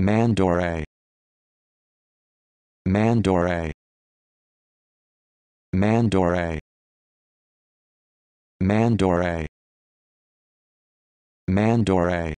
Mandore Mandore Mandore Mandore Mandore